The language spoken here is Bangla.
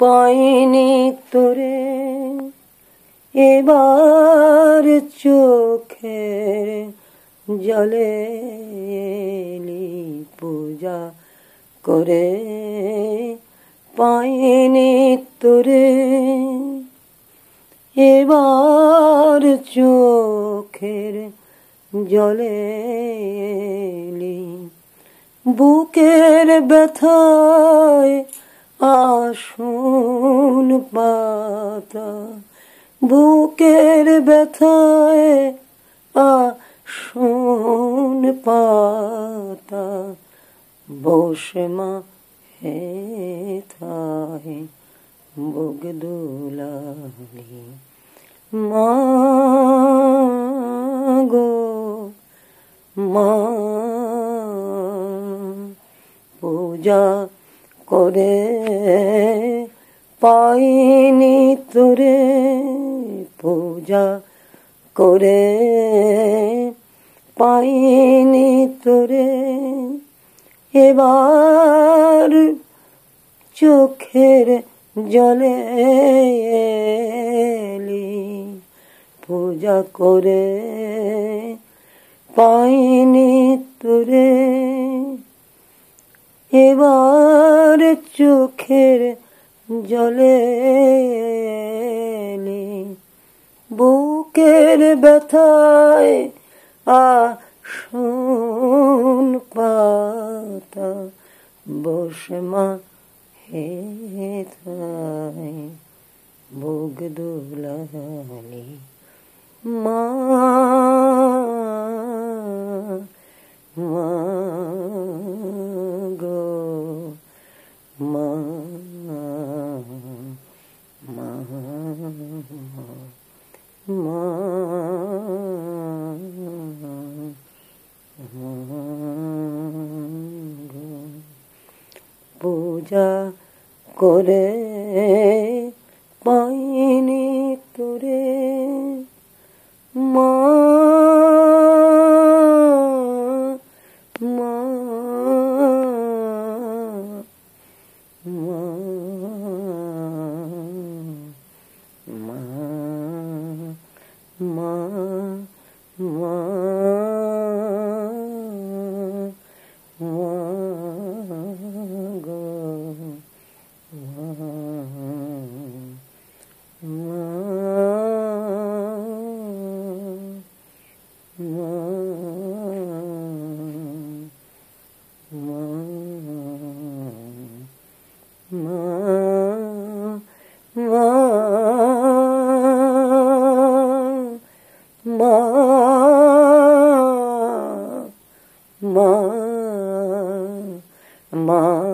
পাইনি তোরে এবার চোখের জলে পূজা করে পাইনি তোরে এবার চোখের জলে বুকের ব্যথায় আসুন পাতা বুকের ব্যথায় আসুন পাতা বসে মা হে থাই বুক দুলালি মা গো মা পূজা করে পাইনি তোরে পূজা করে পাইনি তোরে এবার চোখের জলে পূজা করে পাইনি এবার চোখের জলে বুকের ব্যথায় আ শুন পাতা বসে মা হেথায় বুক দোলানি মা পূজা করে Go, Ma, ma, ma.